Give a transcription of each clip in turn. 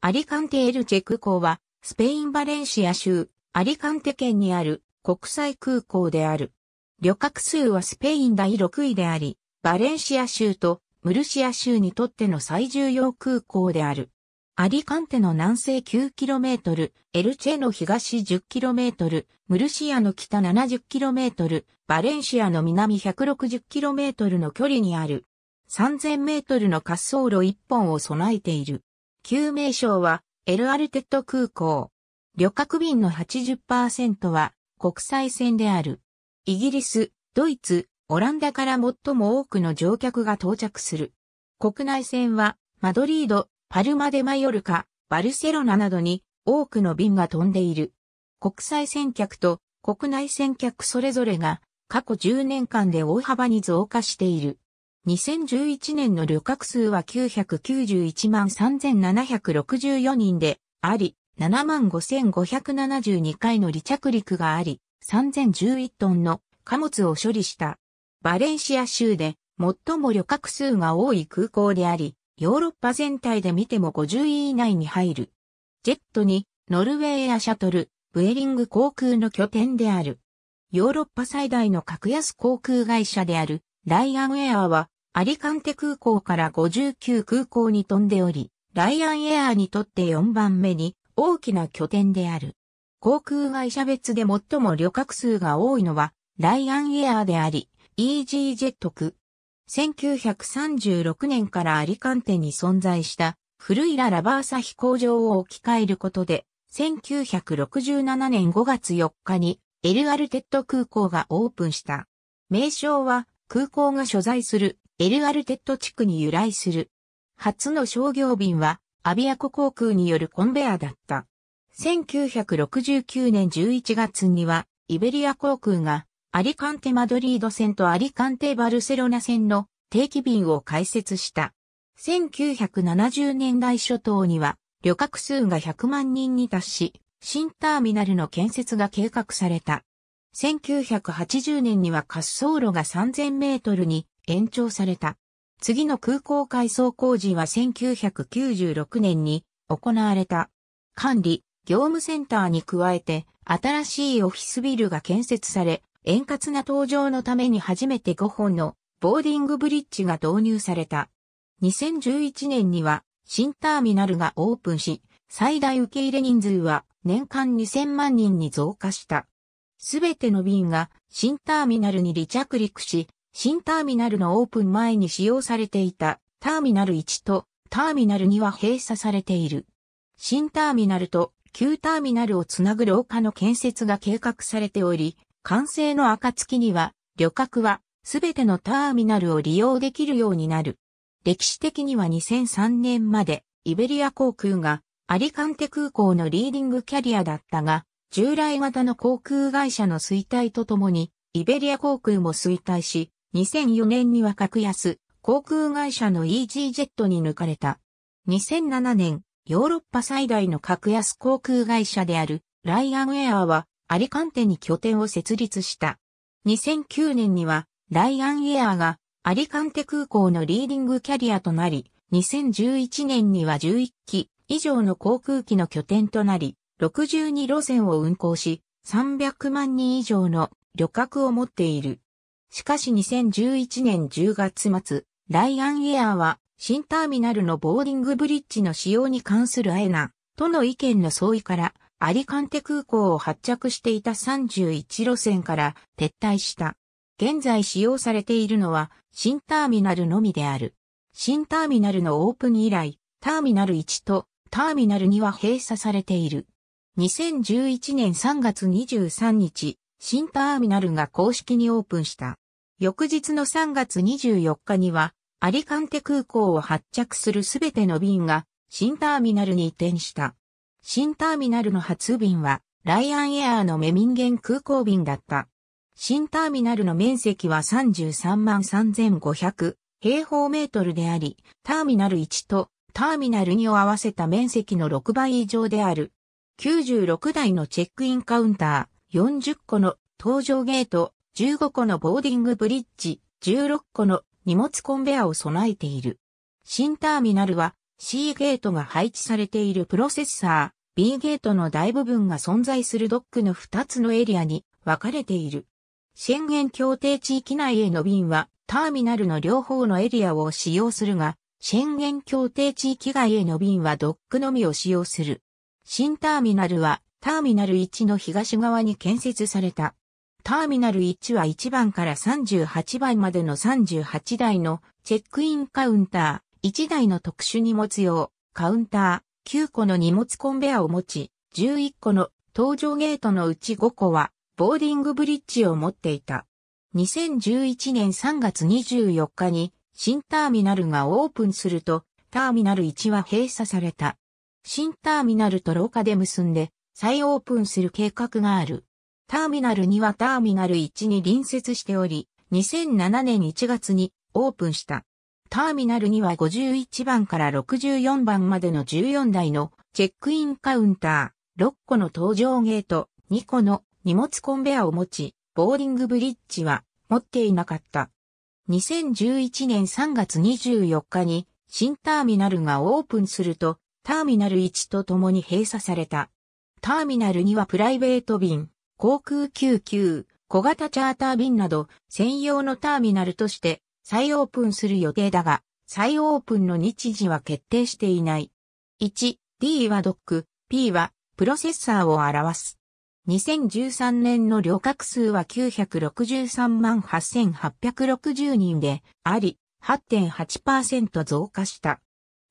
アリカンテエルチェ空港は、スペインバレンシア州、アリカンテ県にある国際空港である。旅客数はスペイン第6位であり、バレンシア州とムルシア州にとっての最重要空港である。アリカンテの南西 9km、エルチェの東 10km、ムルシアの北 70km、バレンシアの南 160km の距離にある。3000メートルの滑走路1本を備えている。旧名称はエルアルテッド空港。旅客便の80%は国際線である。イギリス、ドイツ、オランダから最も多くの乗客が到着する。国内線はマドリード、パルマデマヨルカ、バルセロナなどに多くの便が飛んでいる。国際線客と国内線客それぞれが過去10年間で大幅に増加している。2011年の旅客数は991万3764人であり、7万5572回の離着陸があり、3011トンの貨物を処理した。バレンシア州で最も旅客数が多い空港であり、ヨーロッパ全体で見ても50位以内に入る。ジェットにノルウェーエアシャトル、ブエリング航空の拠点である。ヨーロッパ最大の格安航空会社であるライアンエアはアリカンテ空港から59空港に飛んでおり、ライアンエアーにとって4番目に大きな拠点である。航空会社別で最も旅客数が多いのは、ライアンエアーであり、イージージェット区。1936年からアリカンテに存在した古いララバーサ飛行場を置き換えることで、1967年5月4日にエルアルテッド空港がオープンした。名称は空港が所在するエルアルテッド地区に由来する。初の商業便は、アビアコ航空によるコンベアだった。1969年11月には、イベリア航空が、アリカンテ・マドリード線とアリカンテ・バルセロナ線の定期便を開設した。1970年代初頭には、旅客数が100万人に達し、新ターミナルの建設が計画された。1980年には滑走路が3000メートルに延長された。次の空港改装工事は1996年に行われた。管理、業務センターに加えて、新しいオフィスビルが建設され、円滑な登場のために初めて5本のボーディングブリッジが導入された。2011年には新ターミナルがオープンし、最大受け入れ人数は年間2000万人に増加した。すべての便が新ターミナルに離着陸し、新ターミナルのオープン前に使用されていたターミナル1とターミナル2は閉鎖されている。新ターミナルと旧ターミナルをつなぐ廊下の建設が計画されており、完成の暁には旅客はすべてのターミナルを利用できるようになる。歴史的には2003年までイベリア航空がアリカンテ空港のリーディングキャリアだったが、従来型の航空会社の衰退とともにイベリア航空も衰退し、2004年には格安、航空会社の e s ジェットに抜かれた。2007年、ヨーロッパ最大の格安航空会社であるライアンエアはアリカンテに拠点を設立した。2009年にはライアンエアがアリカンテ空港のリーディングキャリアとなり、2011年には11機以上の航空機の拠点となり、62路線を運航し、300万人以上の旅客を持っている。しかし2011年10月末、ライアンエアは新ターミナルのボーディングブリッジの使用に関するアエナとの意見の相違からアリカンテ空港を発着していた31路線から撤退した。現在使用されているのは新ターミナルのみである。新ターミナルのオープン以来、ターミナル1とターミナル2は閉鎖されている。2011年3月23日、新ターミナルが公式にオープンした。翌日の3月24日には、アリカンテ空港を発着するすべての便が新ターミナルに移転した。新ターミナルの初便は、ライアンエアーのメミンゲン空港便だった。新ターミナルの面積は33万3500平方メートルであり、ターミナル1とターミナル2を合わせた面積の6倍以上である。96台のチェックインカウンター、40個の搭乗ゲート、15個のボーディングブリッジ、16個の荷物コンベアを備えている。新ターミナルは C ゲートが配置されているプロセッサー、B ゲートの大部分が存在するドックの2つのエリアに分かれている。宣言協定地域内への便はターミナルの両方のエリアを使用するが、宣言協定地域外への便はドックのみを使用する。新ターミナルはターミナル1の東側に建設された。ターミナル1は1番から38番までの38台のチェックインカウンター、1台の特殊荷物用カウンター、9個の荷物コンベアを持ち、11個の搭乗ゲートのうち5個はボーディングブリッジを持っていた。2011年3月24日に新ターミナルがオープンすると、ターミナル1は閉鎖された。新ターミナルと廊下で結んで、再オープンする計画がある。ターミナルにはターミナル1に隣接しており、2007年1月にオープンした。ターミナルには51番から64番までの14台のチェックインカウンター、6個の搭乗ゲート、2個の荷物コンベアを持ち、ボーリングブリッジは持っていなかった。2011年3月24日に新ターミナルがオープンすると、ターミナル1と共に閉鎖された。ターミナルにはプライベート便、航空救急、小型チャーター便など専用のターミナルとして再オープンする予定だが、再オープンの日時は決定していない。1、D はドック、P はプロセッサーを表す。2013年の旅客数は963万8860人であり、8.8%増加した。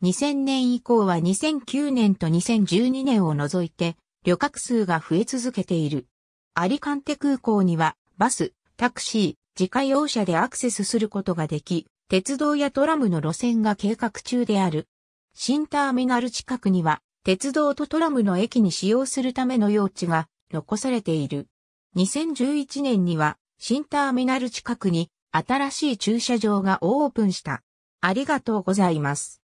2000年以降は2009年と2012年を除いて旅客数が増え続けている。アリカンテ空港にはバス、タクシー、自家用車でアクセスすることができ、鉄道やトラムの路線が計画中である。新ターミナル近くには、鉄道とトラムの駅に使用するための用地が残されている。2011年には、新ターミナル近くに新しい駐車場がオープンした。ありがとうございます。